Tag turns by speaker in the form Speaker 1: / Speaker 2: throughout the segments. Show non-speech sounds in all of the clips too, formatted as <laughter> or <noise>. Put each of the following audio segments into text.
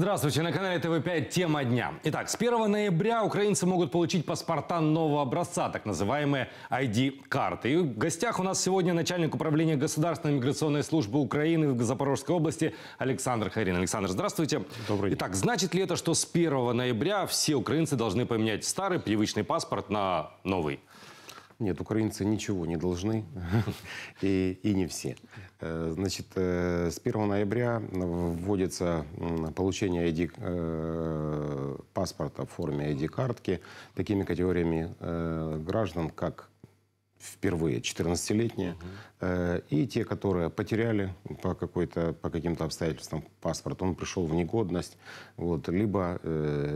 Speaker 1: Здравствуйте, на канале ТВ5 «Тема дня». Итак, с 1 ноября украинцы могут получить паспорта нового образца, так называемые ID-карты. И в гостях у нас сегодня начальник управления Государственной миграционной службы Украины в Запорожской области Александр Харин. Александр, здравствуйте. Добрый день. Итак, значит ли это, что с 1 ноября все украинцы должны поменять старый привычный паспорт на новый?
Speaker 2: Нет, украинцы ничего не должны, <laughs> и, и не все. Э, значит, э, с 1 ноября вводится получение ID, э, паспорта в форме ID-картки такими категориями граждан, как впервые 14-летние, угу. и те, которые потеряли по, какой-то, по каким-то обстоятельствам паспорт, он пришел в негодность, вот, либо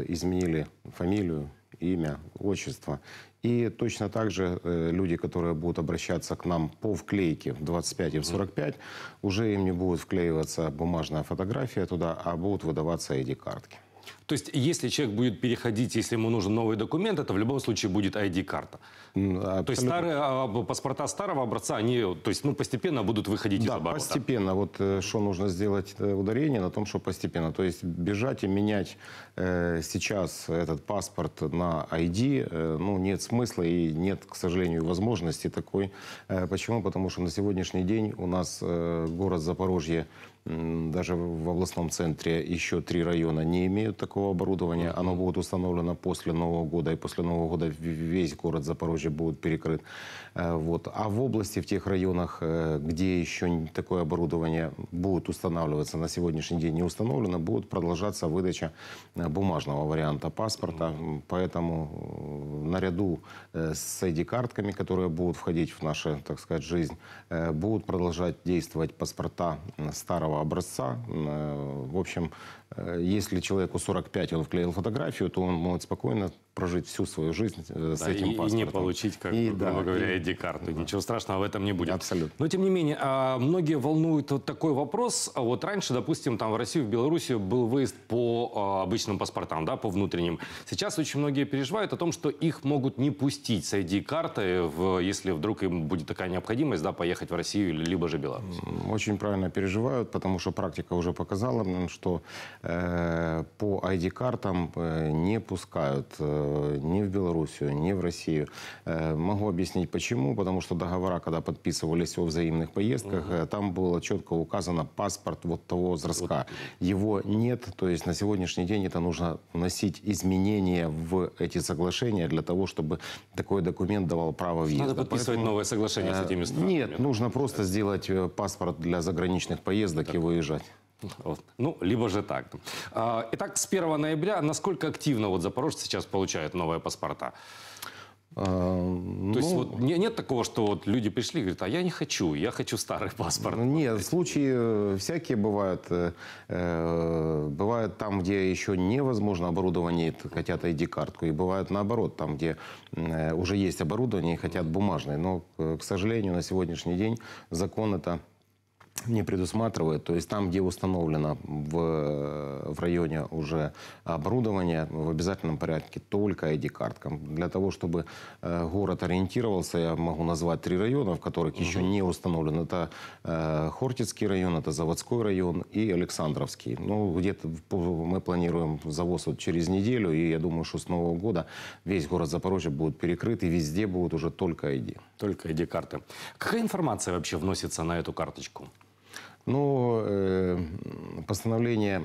Speaker 2: изменили фамилию, имя, отчество. И точно так же э, люди, которые будут обращаться к нам по вклейке в 25 и в 45, уже им не будет вклеиваться бумажная фотография туда, а будут выдаваться ID-картки.
Speaker 1: То есть, если человек будет переходить, если ему нужен новый документ, это в любом случае будет ID-карта.
Speaker 2: Абсолютно. То есть старые а, паспорта старого образца, они то есть, ну, постепенно будут выходить да, из оборота. постепенно. Вот э, что нужно сделать э, ударение на том, что постепенно. То есть бежать и менять э, сейчас этот паспорт на ID, э, ну, нет смысла и нет, к сожалению, возможности такой. Э, почему? Потому что на сегодняшний день у нас э, город Запорожье, э, даже в областном центре еще три района не имеют такого такого оборудования. Mm -hmm. Оно будет установлено после Нового года, и после Нового года весь город Запорожье будет перекрыт. Э, вот. А в области, в тех районах, э, где еще такое оборудование будет устанавливаться, на сегодняшний день не установлено, будет продолжаться выдача э, бумажного варианта паспорта. Mm -hmm. Поэтому наряду с ID-картками, которые будут входить в нашу, так сказать, жизнь, будут продолжать действовать паспорта старого образца. В общем, если человеку 45, 5 он вклеил фотографию, то он может спокойно прожить всю свою жизнь э, с да, этим и, паспортом. И не
Speaker 1: получить, как, и, да, говоря, ID-карту. Да. Ничего страшного в этом не будет. Абсолютно.
Speaker 2: Но, тем не менее, а, многие
Speaker 1: волнуют вот такой вопрос. А вот раньше, допустим, там в Россию, в Белоруссию был выезд по а, обычным паспортам, да, по внутренним. Сейчас очень многие переживают о том, что их могут не пустить с ID-картой, если вдруг им будет такая необходимость, да, поехать в Россию, либо же Беларусь.
Speaker 2: Очень правильно переживают, потому что практика уже показала, что э, по ID-картам э, не пускают э, Э, ни в Белоруссию, ни в Россию. Э, могу объяснить почему. Потому что договора, когда подписывались о взаимных поездках, угу. там было четко указано паспорт вот того зразка. Вот. Его нет, то есть на сегодняшний день это нужно вносить изменения в эти соглашения для того, чтобы такой документ давал право въезда. Надо подписывать Поэтому, новое соглашение с этими странами. Нет, нужно просто сделать паспорт для заграничных поездок так. и выезжать. Вот. Ну, либо же так.
Speaker 1: А, итак, с 1 ноября насколько активно вот запорожцы сейчас получают новые паспорта? А,
Speaker 2: ну, То есть ну, вот нет такого, что вот люди пришли и говорят, а я не хочу, я хочу старый паспорт. Ну, нет, случаи э, всякие бывают. Э, э, бывают там, где еще невозможно оборудование, хотят ID-картку. И бывают наоборот, там, где уже есть оборудование и хотят бумажное. Но, к сожалению, на сегодняшний день закон это не предусматривает. То есть там, где установлено в, в районе уже оборудование, в обязательном порядке только ID-картка. Для того, чтобы э, город ориентировался, я могу назвать три района, в которых еще не установлен. Это э, Хортицкий район, это Заводской район и Александровский. Ну, где-то мы планируем завоз вот через неделю, и я думаю, что с Нового года весь город Запорожье будет перекрыт, и везде будут уже только ID. Только ID-карты. Какая информация вообще вносится на эту карточку? Но ну, э, постановление,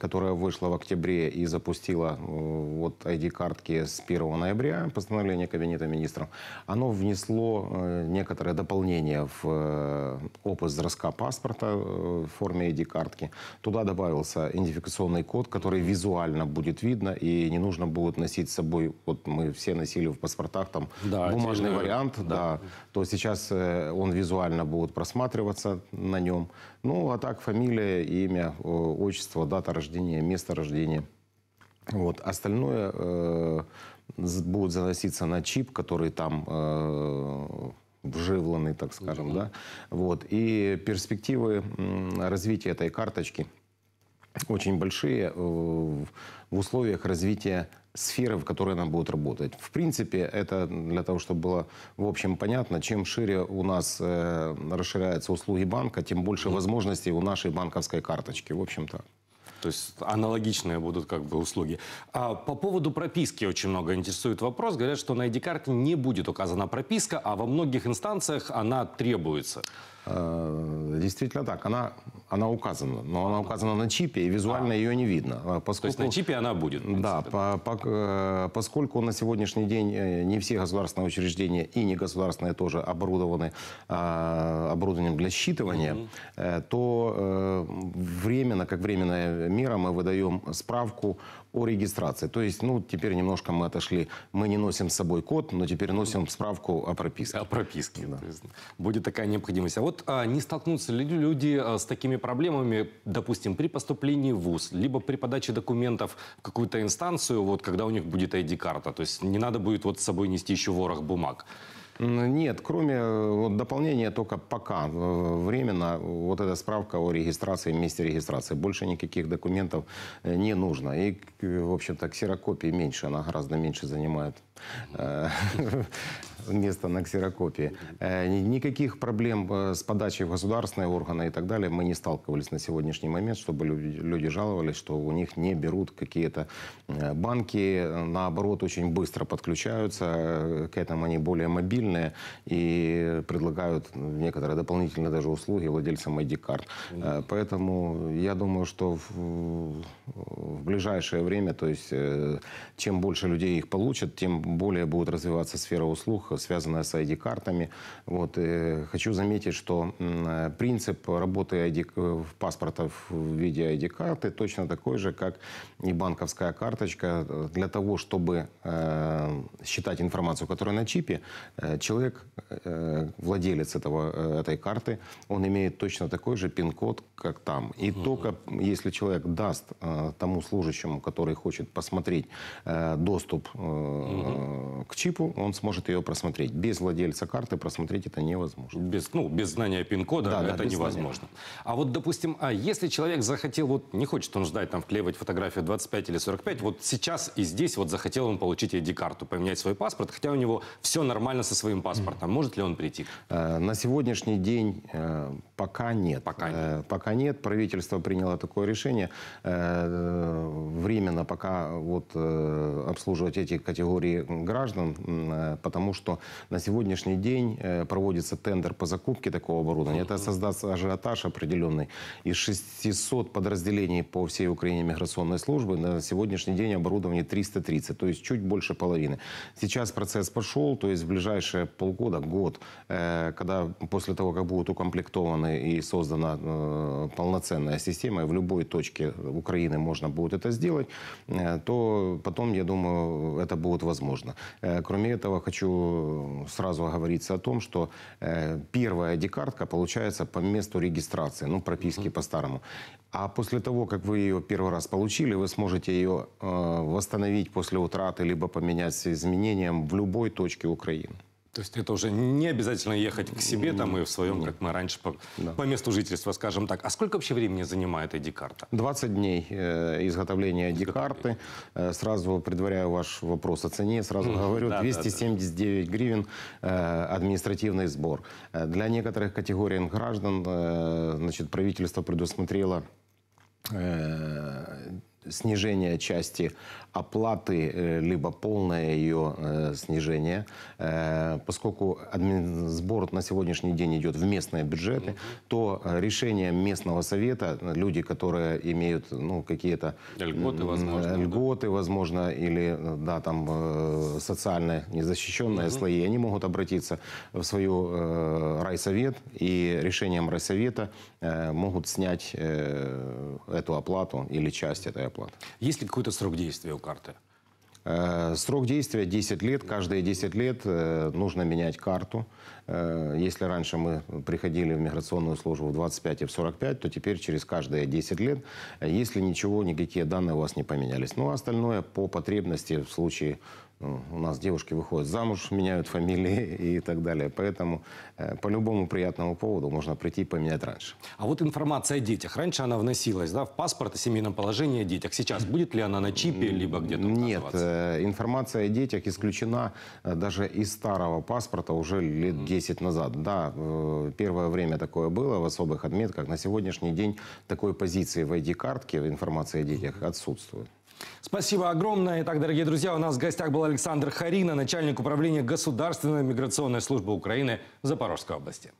Speaker 2: которое вышло в октябре и запустило э, вот ID-картки с 1 ноября, постановление Кабинета министров, оно внесло э, некоторое дополнение в опыт зразка паспорта в форме ID-картки. Туда добавился идентификационный код, который визуально будет видно, и не нужно будет носить с собой, вот мы все носили в паспортах там да, бумажный вариант, да. да, то сейчас он визуально будет просматриваться на нем, ну, а так фамилия, имя, отчество, дата рождения, место рождения. Вот. Остальное э, будет заноситься на чип, который там э, вживленный, так скажем, да. Вот. И перспективы развития этой карточки очень большие э, в условиях развития сферы, в которой она будет работать. В принципе, это для того, чтобы было в общем понятно, чем шире у нас э, расширяются услуги банка, тем больше возможностей у нашей банковской карточки, в общем-то.
Speaker 1: То есть аналогичные будут как бы услуги. А по поводу прописки очень много интересует вопрос. Говорят, что на ID-карте не будет
Speaker 2: указана прописка, а во многих инстанциях она требуется. Э, действительно так. Она она указана, но она указана на чипе, и а. визуально а. ее не видно. А, поскольку, То есть на чипе она будет? Да, по, по, э, поскольку на сегодняшний день э, не все государственные учреждения и не государственные тоже оборудованы а, оборудованием для считывания, Mm -hmm. то а, временно, как временная мера, мы выдаем справку о регистрации. То есть, ну, теперь немножко мы отошли. Мы не носим с собой код, но теперь носим справку о прописке. О прописке, да. будет такая необходимость. А вот а, не столкнутся ли люди
Speaker 1: а, с такими проблемами, допустим, при поступлении в ВУЗ, либо при подаче документов в какую-то инстанцию, вот когда у них будет ID-карта, то есть не надо будет вот с собой нести еще ворох бумаг.
Speaker 2: Нет, кроме э, вот, дополнения только пока э, временно вот эта справка о регистрации, месте регистрации. Больше никаких документов э, не нужно. И, в общем-то, ксерокопии меньше, она гораздо меньше занимает <laughs> место на ксерокопии. Никаких проблем с подачей в государственные органы и так далее мы не сталкивались на сегодняшний момент, чтобы люди жаловались, что у них не берут какие-то банки. Наоборот, очень быстро подключаются. К этому они более мобильны мобильные и предлагают ну, некоторые дополнительные даже услуги владельцам ID-карт. Mm -hmm. Поэтому я думаю, что в, в ближайшее время, то есть э, чем больше людей их получат, тем более будет развиваться сфера услуг, связанная с ID-картами. Вот. Э, хочу заметить, что э, принцип работы ID, паспорта в виде ID-карты точно такой же, как и банковская карточка. Для того, чтобы считать информацию, которая на чипе, человек, э, владелец этого, э, этой карты, он имеет точно такой же пин-код, как там. И угу. только если человек даст э, тому служащему, который хочет посмотреть доступ угу. к чипу, он сможет ее просмотреть. Без владельца карты просмотреть это невозможно.
Speaker 1: Без, ну, без знания пин-кода да, это да, невозможно. Знания. А вот, допустим, а если человек захотел, вот не хочет он ждать, там, вклеивать фотографию 25 или 45, вот сейчас и здесь вот захотел он получить ID-карту, поменять свой паспорт, хотя у него все нормально со своим паспортом, может ли он прийти?
Speaker 2: Э, на сегодняшний день э, пока нет. Пока э, нет. Пока нет. Правительство приняло такое решение. Временно пока вот обслуживать эти категории граждан, потому что на сегодняшний день проводится тендер по закупке такого оборудования. Это создаст ажиотаж определенный. Из 600 подразделений по всей Украине миграционной службы на сегодняшний день оборудование 330, то есть чуть больше половины. Сейчас процесс пошел, то есть в ближайшие ближайшие полгода, год, э, когда после того, как будут укомплектованы и создана э, полноценная система, и в любой точке Украины можно будет это сделать, э, то потом, я думаю, это будет возможно. Кроме этого, хочу сразу оговориться о том, что первая декартка получается по месту регистрации, ну, прописки mm-hmm. по-старому. А после того, как вы ее первый раз получили, вы сможете ее восстановить после утраты, либо поменять с изменением в любой точке Украины. То есть это уже не обязательно ехать к себе там и в своем, как мы раньше, по, да. по месту жительства,
Speaker 1: скажем так. А сколько вообще времени занимает ID-карта?
Speaker 2: 20 дней э, изготовления ID-карты. Э, сразу предваряю ваш вопрос о цене. Сразу говорю, 279 гривен э, административный сбор. Для некоторых категорий граждан э, значит, правительство предусмотрело э, снижение части оплаты, э, либо полное ее э, снижение, э, поскольку сбор на сегодняшний день идет в местные бюджеты, то решение местного совета, люди, которые имеют ну, какие-то льготы, возможно, льготы, да? возможно или да, там, социальные незащищенные угу. слои, они могут обратиться в свою райсовет и решением райсовета могут снять эту оплату или часть этой оплаты зарплата. Есть ли какой-то срок действия у карты? Э, срок действия 10 лет. Каждые 10 лет э, нужно менять карту. Э, если раньше мы приходили в миграционную службу в 25 и в 45, то теперь через каждые 10 лет, если ничего, никакие данные у вас не поменялись. Ну, а остальное по потребности в случае у нас девушки выходят замуж, меняют фамилии <laughs> и так далее. Поэтому э, по любому приятному поводу можно прийти и поменять раньше. А вот
Speaker 1: информация о детях. Раньше она вносилась да, в паспорт о семейном положении о детях. Сейчас будет ли она на чипе,
Speaker 2: либо где-то Нет, э, информация о детях исключена э, даже из старого паспорта уже лет 10 назад. Да, первое время такое было в особых отметках. На сегодняшний день такой позиции в ID-картке информация о детях отсутствует.
Speaker 1: Спасибо огромное. Итак, дорогие друзья, у нас в гостях был Александр Харина, начальник управления Государственной миграционной службы Украины в Запорожской области.